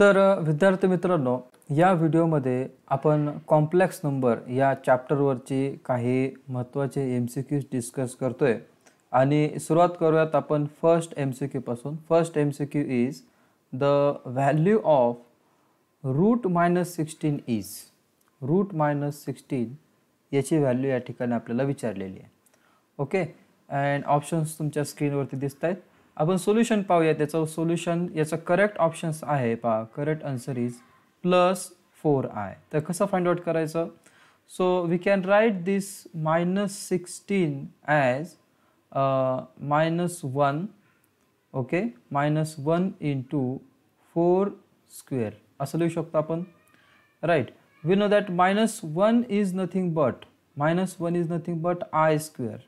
तर विद्यार्थी मित्रांनो या व्हिडिओमध्ये आपण कॉम्प्लेक्स नंबर या चॅप्टरवरची काही महत्त्वाचे एम सी क्यूज डिस्कस करतो आहे आणि सुरुवात करूयात आपण फर्स्ट एम सी क्यूपासून first M C Q is the value of root minus sixteen is root minus sixteen याची व्हॅल्यू या ठिकाणी आपल्याला विचारलेली आहे ओके अँड ऑप्शन्स तुमच्या स्क्रीनवरती दिसत आहेत आपण सोल्युशन पाहूया त्याचं सोल्युशन याचं करेक्ट ऑप्शन्स आहे पहा correct answer is plus four i तर कसं फाइंड आउट करायचं so we can write this minus sixteen as minus one okay minus one into four square असं लिहू शकतो आपण right we know that minus one is nothing but minus one is nothing but i square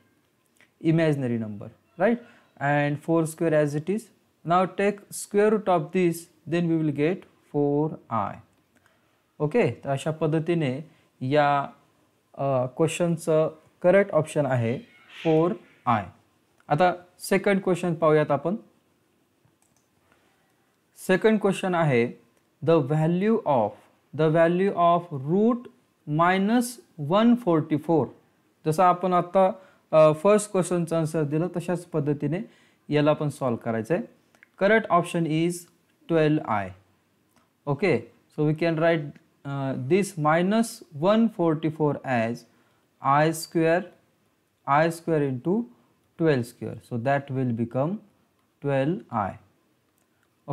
imaginary number right and 4 square as it is. Now take square root of this then we will get 4i. Okay तर अशा पद्धतीने या क्वेश्चनचं correct option आहे four i आता second question पाहूयात आपण second question आहे the value of the value of root minus one forty four जसं आपण आत्ता फर्स्ट क्वेश्चनचं आन्सर दिलं तशाच पद्धतीने याला पण सॉल्व करायचं आहे correct option is twelve i okay so we can write this minus one forty four as i square i square into twelve square so that will become twelve i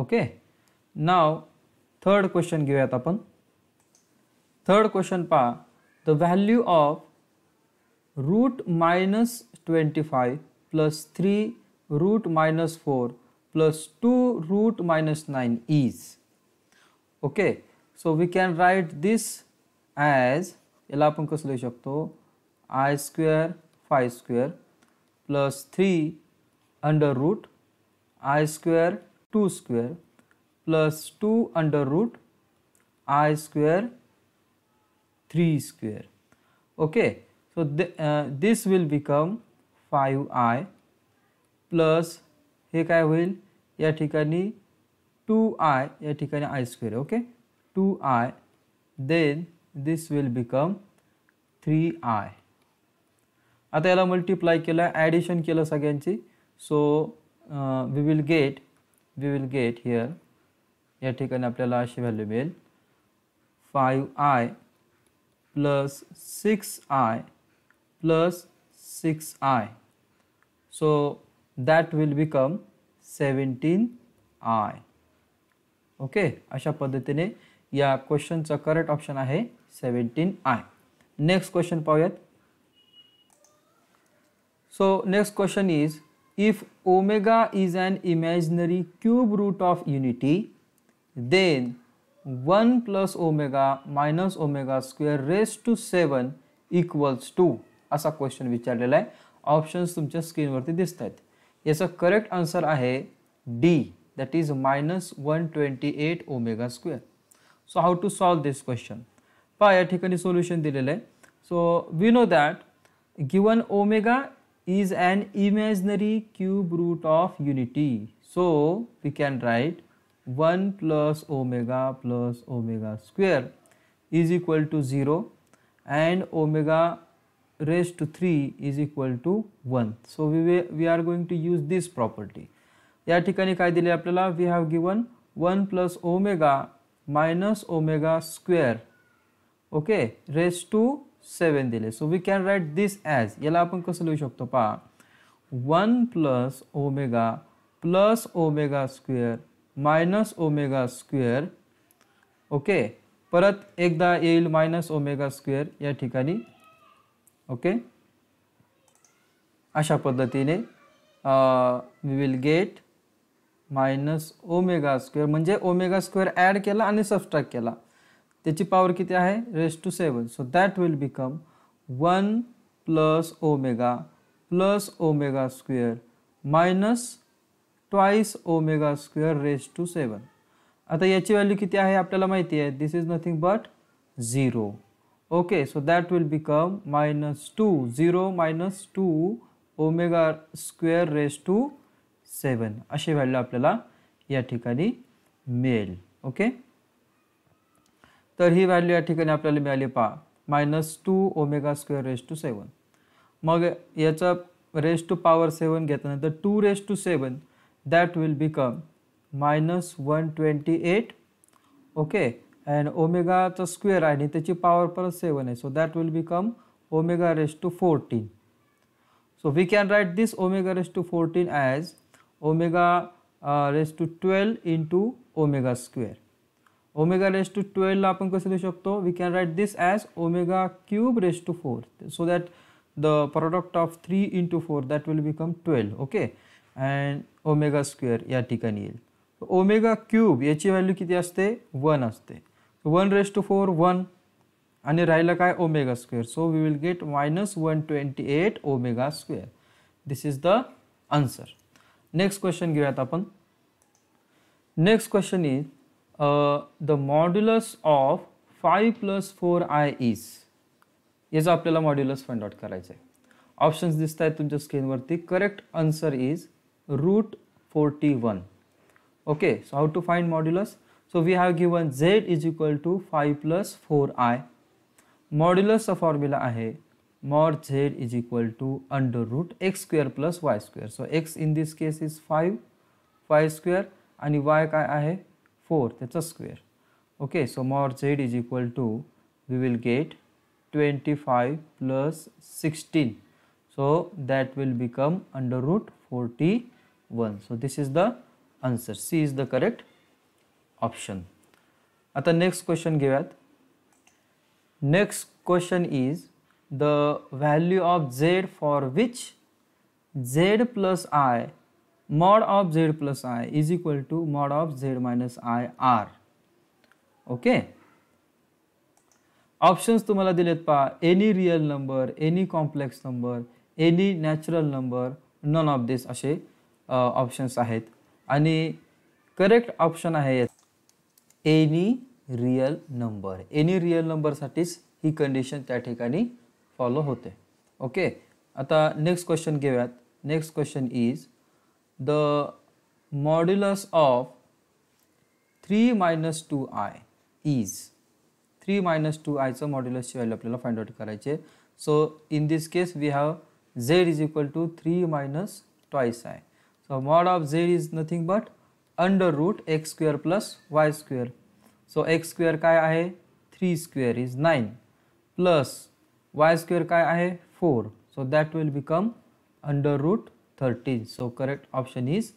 okay now third question घेऊयात आपण third question पहा the value of root minus twenty five plus three root minus four plus two root minus nine is. Okay so we can write this as ये अपन कस लिहू शकतो i square five square plus three under root i square two square plus two under root i square three square okay So th uh, this will become 5i plus हे काय होईल या ठिकाणी टू आय या ठिकाणी i square okay two i then this will become three i आता याला multiply केलं ॲडिशन केलं सगळ्यांची so we will get we will get here या ठिकाणी आपल्याला अशी व्हॅल्यू मिळेल five i plus six i plus 6i. So, that will become 17i. Okay अशा पद्धतीने या क्वेश्चनचा करेक्ट ऑप्शन आहे सेवन्टीन आय नेक्स्ट क्वेश्चन पाहूयात so next question is if omega is an imaginary cube root of unity then one plus omega minus omega square raise to seven equals to असा question विचारलेला आहे options तुमच्या स्क्रीनवरती दिसत आहेत याचा correct answer आहे D that is minus one twenty eight omega square so how to solve this question पहा या ठिकाणी सोल्युशन दिलेलं आहे so we know that given omega is an imaginary cube root of unity so we can write one plus omega plus omega square is equal to zero and omega raised to 3 is equal to 1. So we, we are going to use this property. या ठिकाणी काय दिले आपल्याला we have given one plus omega minus omega square okay raise to seven दिले so we can write this as याला आपण कसं लिहू शकतो पहा one plus omega plus omega square minus omega square okay परत एकदा येईल मायनस ओमेगा स्क्वेअर या ठिकाणी ओके अशा पद्धतीने we will get minus omega square म्हणजे ओमेगा स्क्वेअर ॲड केला आणि सबस्ट्रॅक्ट केला त्याची पॉवर किती आहे raise to seven so that will become one plus omega plus omega square minus twice omega square raise to seven आता याची value किती आहे आपल्याला माहिती आहे this is nothing but zero okay so that will become minus 2 0 minus 2 omega square raised to 7 अशी value आपल्याला या ठिकाणी मिळेल ओके तर ही व्हॅल्यू या ठिकाणी आपल्याला मिळाली पा minus two omega square raise to seven मग याचा रेस टू पॉवर सेवन घेतल्यानंतर two raise to seven that will become minus one twenty eight okay and ओमेगाचा स्क्वेअर आहे आणि त्याची पॉवर परत सेवन आहे so that will become omega raise to fourteen so we can write this omega raise to fourteen as omega raise to twelve two omega square omega raise to ट्वेल्वला आपण कसं लिहू शकतो we can write this as omega cube raise to four so that the product of three two four that will become twelve okay and omega square या ठिकाणी येईल omega cube याची value किती असते वन असते one raise to four one आणि राहिलं काय omega square so we will get minus one twenty eight omega square this is the answer next question घेऊयात आपण next question is the modulus of five plus four i is याचं आपल्याला modulus find out करायचं आहे options दिसत आहेत तुमच्या स्क्रीनवरती correct answer is root forty one okay so how to find modulus So we have given z is equal to 5 plus 4i. Modulus of formula ahe mod z is equal to under root x square plus y square. So x in this case is 5, y square and y kai ahe 4, that's a square. Okay, so mod z is equal to we will get 25 plus 16. So that will become under root 41. So this is the answer. C is the correct option आता next question घेऊयात next question is the value of z for which z plus i mod of z plus i is equal to mod of z minus i are okay options तुम्हाला दिलेत पहा any real number any complex number any natural number none of this असे options आहेत आणि correct option आहे any real number any real नंबरसाठीच ही condition त्या ठिकाणी फॉलो होते ओके आता नेक्स्ट क्वेश्चन घेऊयात next question is the modulus of three minus two i is three minus two आयचं मॉड्युलसची व्हॅल्यू आपल्याला फाइंड आउट करायचे so in this case we have z is equal to three minus twice i so mod of z is nothing but under root x square plus y square. So x square kai ahe 3 square is 9 plus y square kai ahe 4. So that will become under root thirty. So correct option is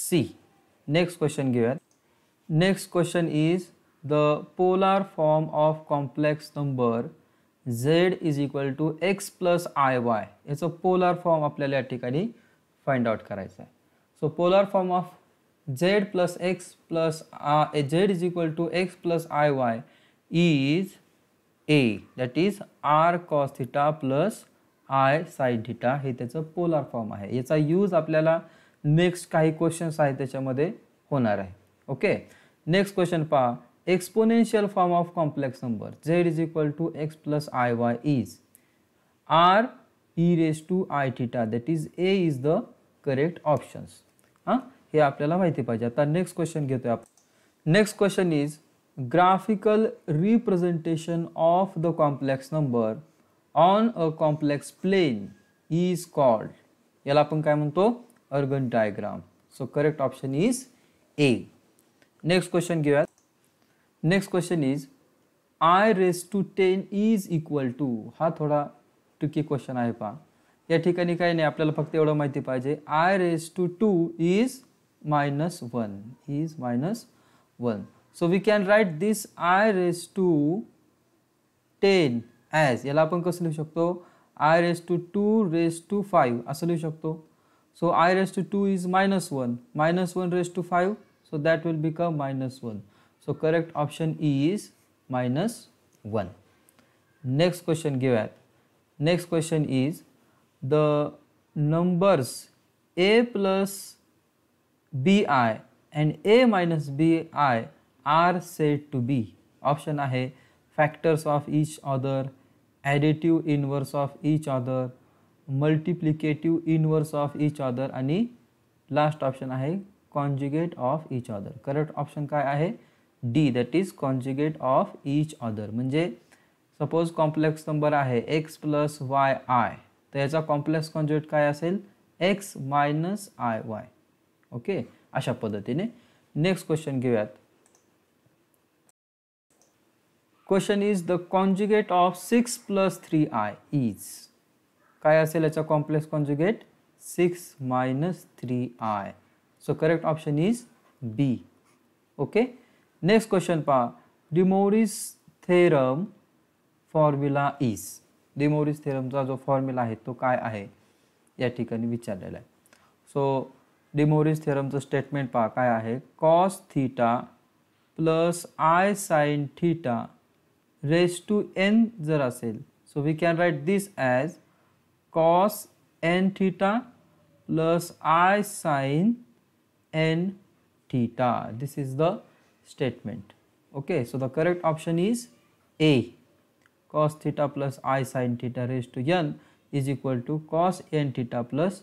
C. Next question given. Next question is the polar form of complex number z is equal to x plus iy. It's a polar form of lalatikani. Find out karaisa. So polar form of plus x plus i uh, is equal to x plus i y is A that is r cos theta plus i sine theta हे त्याचं polar form आहे याचा use आपल्याला next काही questions आहे त्याच्यामध्ये होणार आहे ओके नेक्स्ट क्वेश्चन पहा exponential form of complex number z is equal to x plus i y is r e raise to i theta that is A is the correct options हां हे आपल्याला माहिती पाहिजे आता नेक्स्ट क्वेश्चन घेतोय आपण next question is graphical representation of the complex number on a complex plane is called याला आपण काय म्हणतो Argand diagram so correct option is A next question घेऊयात next question is i raise to ten is equal to हा थोडा टिकी question आहे पहा या ठिकाणी काही नाही आपल्याला फक्त एवढं माहिती पाहिजे i raise to two is minus 1 is minus 1. So we can write this i raised to 10 as याला आपण कसं लिहू शकतो i raised to 2 raised to 5 असं लिहू शकतो So i raised to 2 is minus 1 minus 1 raised to 5 so that will become minus 1. So correct option E is minus 1. Next question given. Next question is the numbers a plus b i and a minus b i are set to B option आहे factors of each other additive inverse of each other multiplicative inverse of each other आणि last option आहे conjugate of each other correct option काय आहे D that is conjugate of each other म्हणजे suppose complex number आहे x plus y i तर याचा complex conjugate काय असेल x minus i y okay अशा पद्धतीने नेक्स्ट क्वेश्चन घेऊयात question is the conjugate of six plus three i is काय असेल याचा complex conjugate six minus three i so correct option is B okay next question पहा De Moivre's theorem formula is De Moivre's थेरमचा जो formula आहे तो काय आहे या ठिकाणी विचारलेला आहे सो डिमोरिस थेरमचं स्टेटमेंट पहा काय आहे cos theta plus i sine theta raise to n जर असेल so we can write this as cos n theta plus i sine n theta this is the statement okay so the correct option is a cos theta plus i sin theta raised to n is equal to cos n theta plus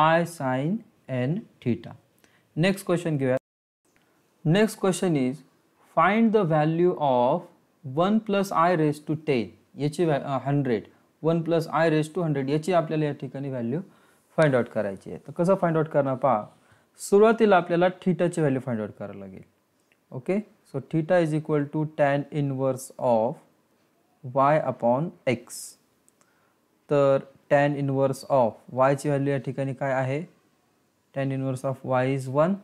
i sin n theta next question घेऊया next question is find the value of one plus i raise to ten याची व्हॅ hundred one plus i raise to hundred याची आपल्याला या ठिकाणी value find out करायची आहे तर कसं फाइंड आउट करणार पहा सुरुवातीला आपल्याला थीटाची व्हॅल्यू फाइंड आउट करावं लागेल okay so theta is equal to tan inverse of y upon x तर टॅन इनवर्स ऑफ वायची व्हॅल्यू या ठिकाणी काय आहे Ten inverse of y is 1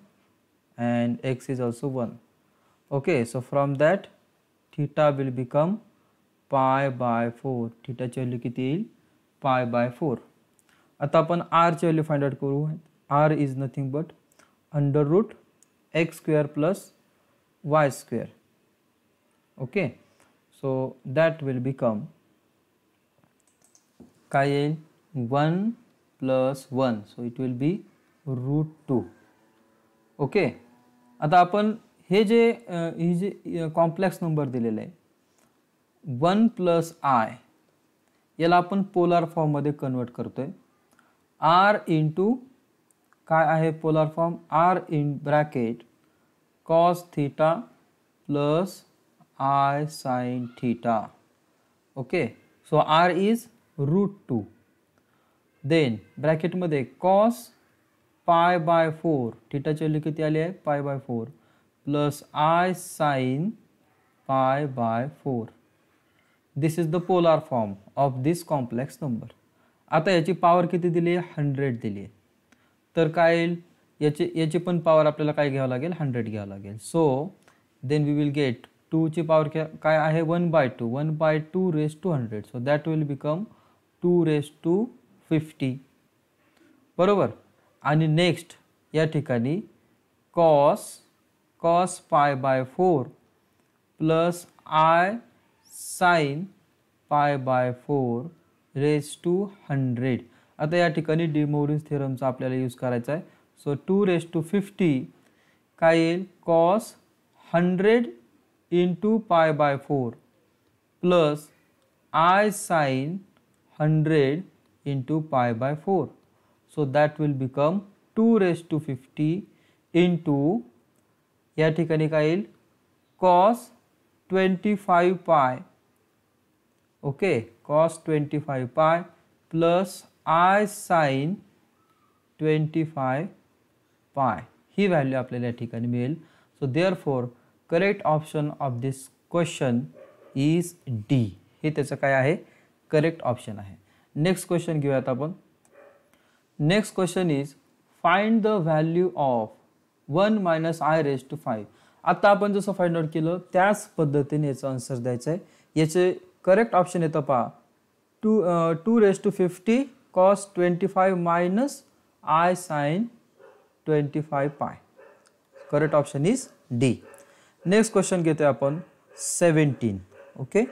and x is also 1 okay so from that theta will become pi by 4 theta value kiti pi by 4 ata apan r che value find out karu r is nothing but under root x square plus y square okay so that will become kai 1 plus 1 so it will be root two okay आता आपण हे जे हे जे complex number दिलेले आहे one plus I याला आपण पोलार फॉर्ममध्ये कन्वर्ट करतो आहे आर इन टू काय आहे polar form r in bracket cos theta plus i sine theta okay so r is root two then ब्रॅकेटमध्ये कॉस पाय बाय फोर थिटाची व्हॅल्यू किती आली आहे pi by four plus i sine pi by four this is the polar form of this complex number आता याची power किती दिली आहे हंड्रेड दिली आहे तर काय येईल याची याची पण पॉवर आपल्याला काय घ्यावं लागेल हंड्रेड घ्यावं लागेल so then we will get टूची पॉवर काय आहे one by two one by two raise to hundred so that will become two raise to fifty बरोबर आणि नेक्स्ट या ठिकाणी cos cos pi by four plus i sine pi by four raise to hundred आता या ठिकाणी De Moivre's थेरमचा आपल्याला use करायचा आहे so two raise to fifty काय येईल cos hundred into pi by four plus i sine hundred into pi by four so will will two raise to fifty into या ठिकाणी काय येईल cos twenty five pi okay cos twenty five pi plus i sine twenty five pi ही value आपल्याला या ठिकाणी मिळेल so therefore correct option of this question is D हे त्याचं काय आहे करेक्ट ऑप्शन आहे नेक्स्ट क्वेश्चन घेऊयात आपण next question is find the value of one minus i raise to 5. आता आपण जसं फाइंड आउट केलं त्याच पद्धतीने याचं आन्सर द्यायचं आहे याचे करेक्ट ऑप्शन येतं पहा two two raise to fifty cos twenty five minus i sine twenty five pi correct option is D next question घेतो आपण seventeen okay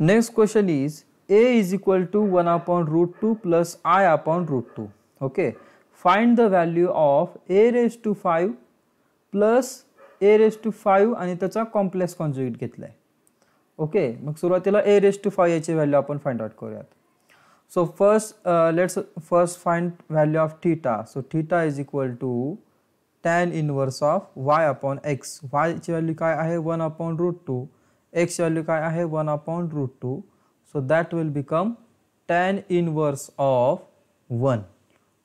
next question is A is equal to one upon root two plus i upon root two okay find the value of a raised to five plus a raise to five आणि त्याचा complex conjugate घेतला आहे okay मग सुरुवातीला a raise to five याची value आपण find out करूयात so first let's first find value of theta so theta is equal to tan inverse of y upon x वायची व्हॅल्यू काय आहे वन अपॉन रूट टू एक्सची value काय आहे one upon root two So that will become tan inverse of 1.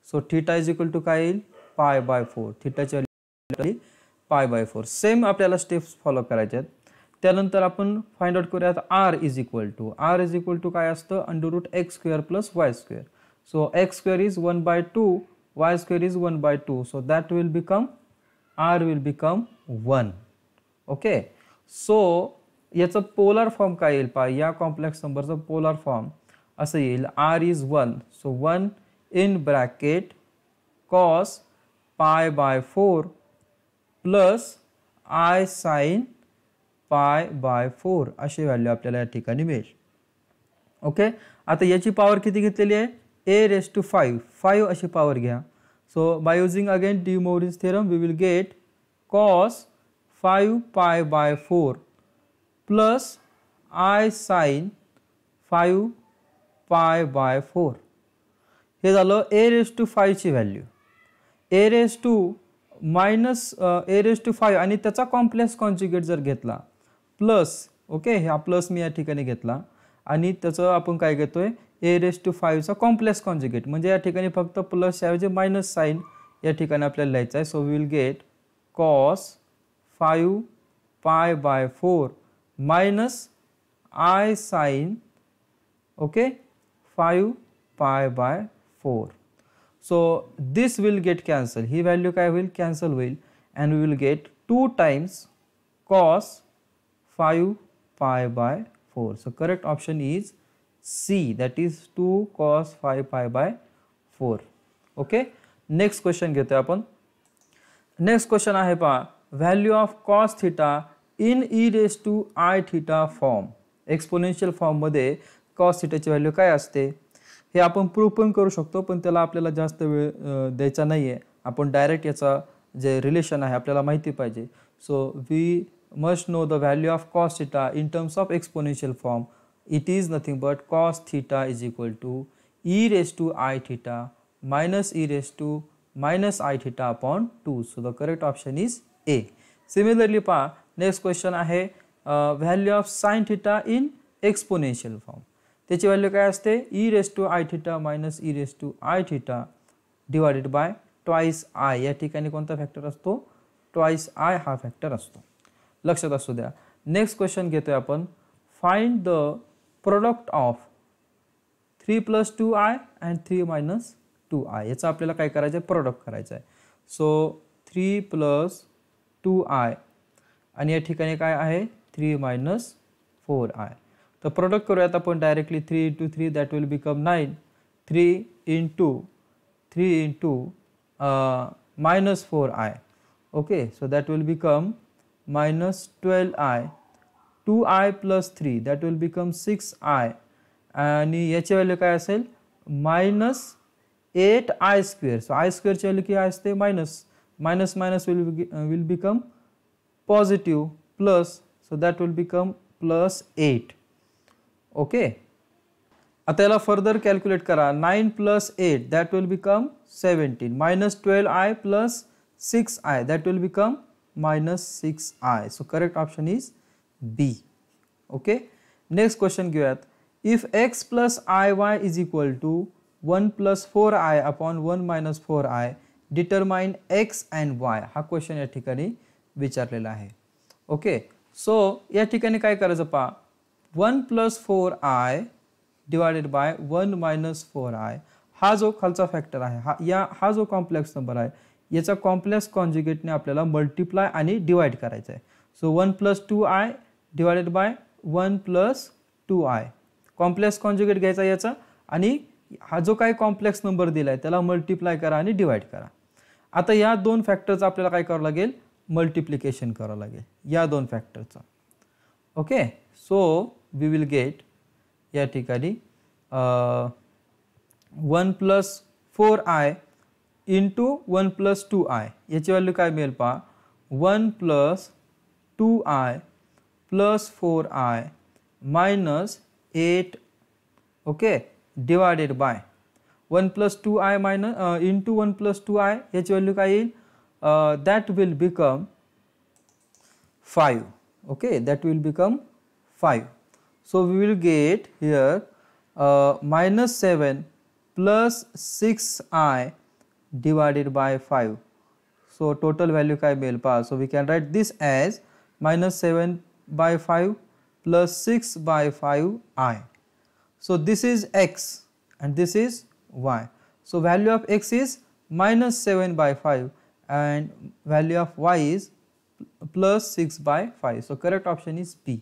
So theta is equal to kyl pi by 4. Theta value pi by 4. Same all steps follow karajat. त्यानंतर आपण find out. करूयात r is equal to r is equal to root x square plus y square. So x square is 1/2 by y square is 1/2 by So that will become r will become 1 okay so याचं polar form काय येईल पहा या complex नंबरचं polar form असं येईल r is one so one in bracket cos pi by four plus i sine pi by four अशी value आपल्याला या ठिकाणी मिळेल ओके आता याची पॉवर किती घेतलेली आहे a raise to five five अशी पॉवर घ्या so by using again De Moivre's theorem we will get cos five pi by four plus i sine five pi by four हे झालं ए रेस टू फायची value a raise to minus a raise to five आणि त्याचा complex conjugate जर घेतला plus okay हा plus मी या ठिकाणी घेतला आणि त्याचं आपण काय घेतोय ए रेस टू फाईव्हचा कॉम्प्लेक्स कॉन्ज्युगेट म्हणजे या ठिकाणी फक्त प्लस ऐवजी मायनस साईन या ठिकाणी आपल्याला लिहायचं आहे so will get cos five pi by four minus i sine okay 5 pi by 4 so this will get cancelled he value ka will cancel will and we will get 2 times cos 5 pi by 4 so correct option is c that is 2 cos 5 pi by 4 okay next question घेतोय आपण next question आहे पहा value of cos theta in e raise to i theta form exponential फॉर्ममध्ये cos थिटाची value काय असते हे आपण प्रूव्ह पण करू शकतो पण त्याला आपल्याला जास्त वेळ द्यायचा नाही आहे आपण डायरेक्ट याचा जे रिलेशन आहे आपल्याला माहिती पाहिजे so we must know the value of cos theta in terms of exponential form it is nothing but cos theta is equal to e raise to i theta minus e raise to minus i theta upon two so the correct option is A similarly पहा next question आहे value of sine theta in exponential form त्याची value काय असते e raise to i theta minus e raise to i theta divided by twice i या ठिकाणी कोणता factor असतो twice I हा फॅक्टर असतो लक्षात असू द्या नेक्स्ट क्वेश्चन घेतोय आपण find the product of three plus two i and three minus two i याचं आपल्याला काय करायचं आहे प्रोडक्ट करायचं आहे so three plus two i आणि या ठिकाणी काय आहे थ्री मायनस फोर आय तर प्रोडक्ट करूयात आपण directly three into three that will become nine three into three into minus four i okay so that will become minus twelve i two i plus three that will become six i आणि याची value काय असेल minus eight i square so i स्क्वेअरची value काय असते minus minus minus will will become positive plus so that will become plus 8 okay atela further calculate kara 9 plus 8 that will become 17 minus 12i plus 6i that will become minus 6i so correct option is b okay next question given if x plus iy is equal to 1 plus 4i upon 1 minus 4i determine x and y ha question ya thikani विचारलेला आहे okay so या ठिकाणी काय करायचं पहा one plus four i divided by one minus four i हा जो खालचा फॅक्टर आहे हा या हा जो कॉम्प्लेक्स नंबर आहे याचा कॉम्प्लेक्स कॉन्ज्युगेटने आपल्याला मल्टिप्लाय आणि डिवाइड करायचा आहे so one plus two i divided by one plus two i complex conjugate घ्यायचा याचा आणि हा जो काही कॉम्प्लेक्स नंबर दिला आहे त्याला मल्टिप्लाय करा आणि डिवाईड करा आता या दोन फॅक्टर्स आपल्याला काय करावं लागेल मल्टिप्लिकेशन करावं लागेल या दोन फॅक्टरचा okay so we will get या ठिकाणी one plus four i into one plus two i याची व्हॅल्यू काय मिळेल पहा one plus two i plus four i minus eight okay divided by one plus two i minus into one plus two i याची value काय येईल uh, that will become 5 okay that will become 5 so we will get here uh, minus 7 plus 6i divided by 5 so total value का मेल pass. so we can write this as minus 7 by 5 plus 6 by 5i so this is x and this is y so value of x is minus 7 by 5 and value of y is plus 6 by 5. So, correct option is P.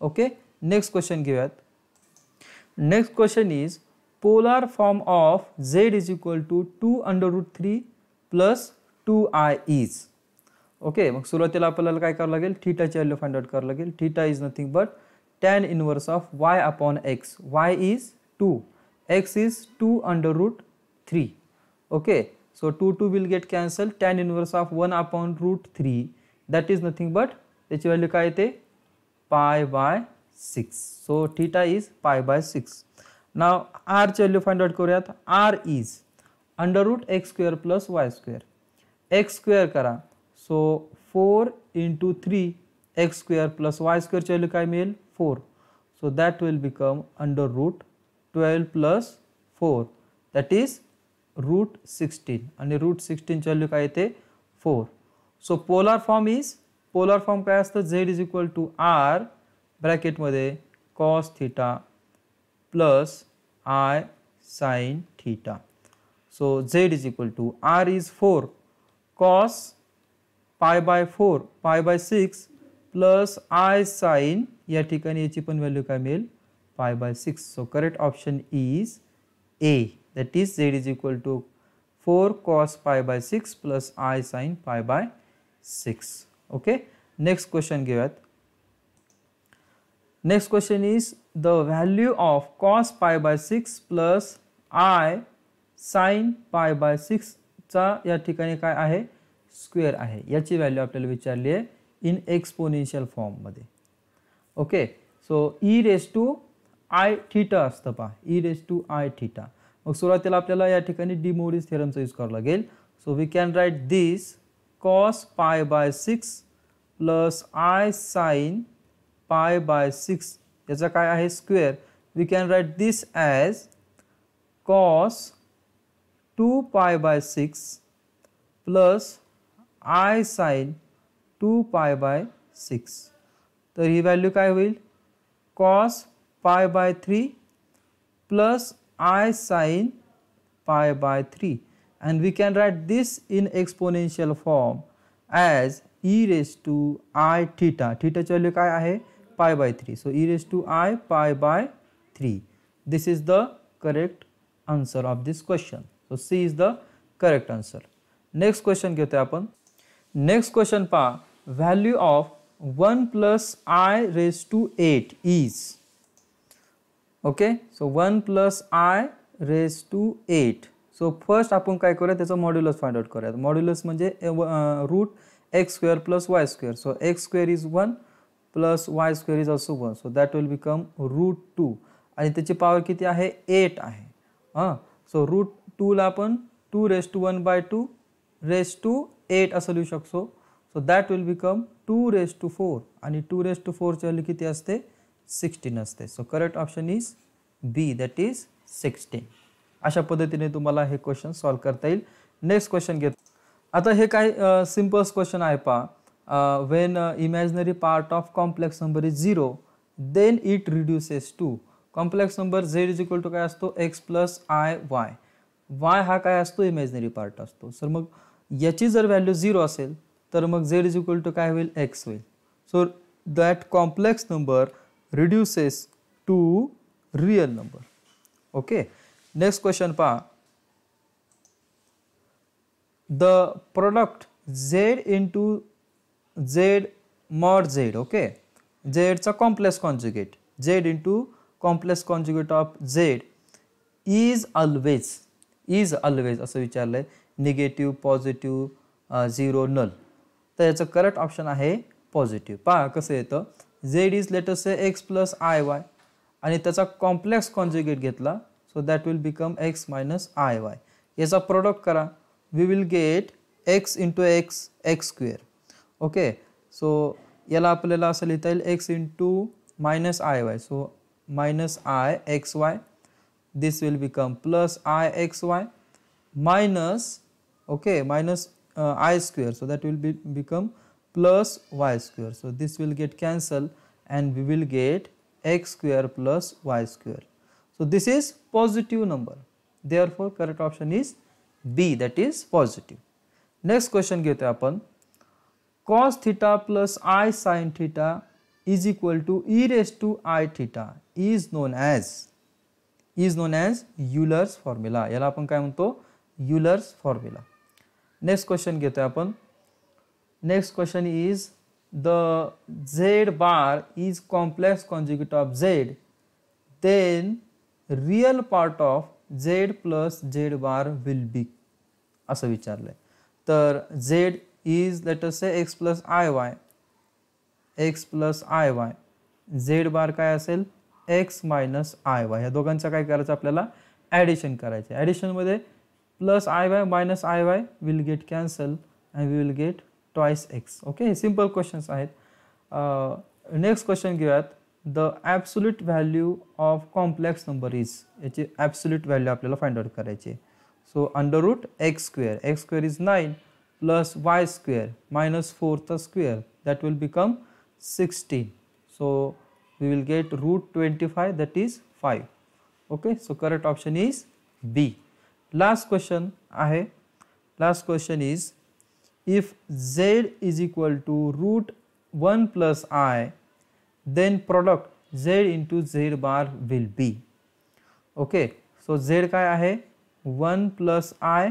Okay. Next question give it. Next question is polar form of z is equal to 2 under root 3 plus 2 i is. Okay मग सुरुवातीला आपल्याला काय करावं लागेल थीटाची value find out करावं लागेल theta is nothing but tan inverse of y upon x y is two x is two under root three okay so two two will get cancel tan inverse of one upon root three that is nothing but त्याची value काय येते pi by six so theta is pi by six now आरचे value find out करूयात r is under root x square plus y square x square करा so four into three x square plus y स्क्वेअरची value काय मिळेल four so that will become under root twelve plus four that is root sixteen आणि root सिक्स्टीनची value काय येते four so polar form is polar form काय असतं z is equal to r ब्रॅकेटमध्ये cos theta plus i sine theta so z is equal to r is four cos pi by four pi by six plus i sine या ठिकाणी याची पण value काय मिळेल pi by six so correct option is A that is z is equal to 4 cos pi by 6 plus i sin pi by 6 okay next question given next question is the value of cos pi by 6 plus i sin pi by 6 चा या ठिकाणी काय आहे square आहे याची value आपल्याला विचारली आहे in exponential form okay okay? so e to i theta असतं पहा e raise to i theta मग सुरुवातीला आपल्याला या ठिकाणी डिमोडीज थेरमचा यूज करावा लागेल so we can write this cos pi by six plus i sine pi by six याचा काय आहे square we can write this as cos two pi by six plus i sine two pi by six तर ही value काय होईल cos pi by three plus i sine pi by 3 and we can write this in exponential form as e raised to i theta. Theta चे काय आहे pi by 3. So e raised to i pi by 3. This is the correct answer of this question. So C is the correct answer. Next question घेते आपण. Next question pa value of 1 plus i raised to 8 is okay so one plus i raise to eight so first आपण काय करूया त्याचं modulus find out करूयात modulus म्हणजे root x square plus y square so x square is one plus y square is also one so that will become root two आणि त्याची power किती आहे एट आहे हां सो रूट टूला आपण two raise to one by two raise to eight असं लिहू शकतो so that will become two raise to four आणि टू रेस टू फोरच्या व्हॅल्यू किती असते सिक्स्टीन असते so correct option is B that is sixteen अशा पद्धतीने तुम्हाला हे क्वेश्चन सॉल्व करता येईल नेक्स्ट क्वेश्चन घेत आता हे काय सिम्पल्स क्वेश्चन आहे पा when imaginary part of complex number is zero then it reduces to complex number z is equal to काय असतो x plus i y y हा काय असतो इमॅजिनरी पार्ट असतो सर मग याची जर व्हॅल्यू झिरो असेल तर मग झेड इज इक्वल टू काय होईल एक्स होईल so that complex number reduces to real number. Okay. Next question pa. The product z into z mod z. Okay. z is a complex conjugate. z into complex conjugate of z is always is always Asa vicharle. negative, positive, uh, zero, null. तर याचं correct option आहे positive पहा कसं येतं z is let us say x plus iy and it is a complex conjugate get la. so that will become x minus iy yes a product kara we will get x into x x square okay so yala aplela asa x into minus iy so minus i x y. this will become plus i x y. minus okay minus uh, i square so that will be become plus y square. So this will get cancelled and we will get x square plus y square. So this is positive number. Therefore correct option is B that is positive. Next question gete apan. cos theta plus i sin theta is equal to e raised to i theta is known as is known as Euler's formula. याला apan काय Euler's formula. next question gete apan. Next question is the z bar is complex conjugate of z then real part of z plus z bar will be असं विचारलं आहे तर z is let say x plus i y x plus i y z bar काय असेल x minus i Y ह्या दोघांचा काय करायचं आपल्याला ॲडिशन करायचं आहे ॲडिशनमध्ये plus i y minus i y will get cancel and we will get twice x okay हे सिम्पल क्वेश्चन्स आहेत नेक्स्ट uh, क्वेश्चन घेऊयात the absolute value of complex number is याची ॲब्सुल्यूट व्हॅल्यू आपल्याला find out करायची so under root x square x square is nine plus y square minus फोरचा square that will become sixteen so we will get root twenty five that is five okay so correct option is B last question आहे last question is if z is equal to root 1 plus i then product z into z bar will be okay so z काय आहे one plus i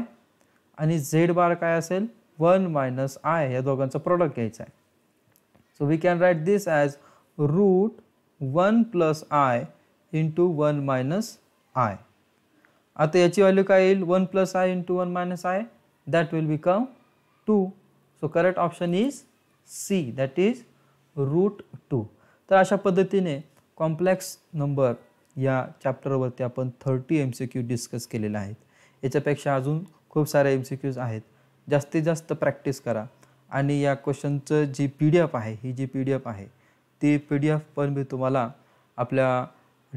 आणि z bar काय असेल one minus I या दोघांचं product घ्यायचं आहे so we can write this as root one plus i into one minus i आता याची व्हॅल्यू काय येईल one plus i into one minus i that will become two so correct option is C that is root two तर अशा पद्धतीने complex number या चॅप्टरवरती आपण thirty M C Q discuss केलेले आहेत याच्यापेक्षा अजून खूप सारे एम सी क्यूज आहेत जास्तीत जास्त प्रॅक्टिस करा आणि या क्वेश्चनचं जी पी डी एफ आहे ही जी पी डी एफ आहे ती पी डी एफ पण मी तुम्हाला आपल्या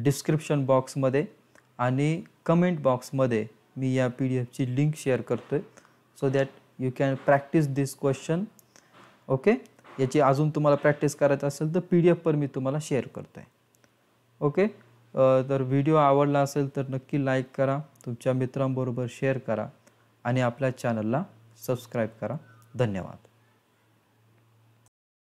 डिस्क्रिप्शन बॉक्समध्ये आणि कमेंट बॉक्समध्ये मी या पी डी एफची लिंक शेअर करतो आहे so that you can practice this question okay याची अजून तुम्हाला प्रॅक्टिस करायचं असेल तर पी डी एफ पर मी तुम्हाला शेअर करतो आहे ओके तर व्हिडिओ आवडला असेल तर नक्की लाईक करा तुमच्या मित्रांबरोबर शेअर करा आणि आपल्या चॅनलला सबस्क्राईब करा धन्यवाद